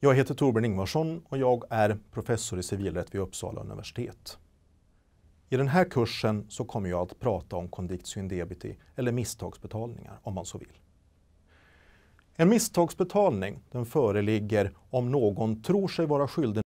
Jag heter Torbjörn Ingvarsson och jag är professor i civilrätt vid Uppsala universitet. I den här kursen så kommer jag att prata om conditio indebiti, eller misstagsbetalningar om man så vill. En misstagsbetalning den föreligger om någon tror sig vara skyldig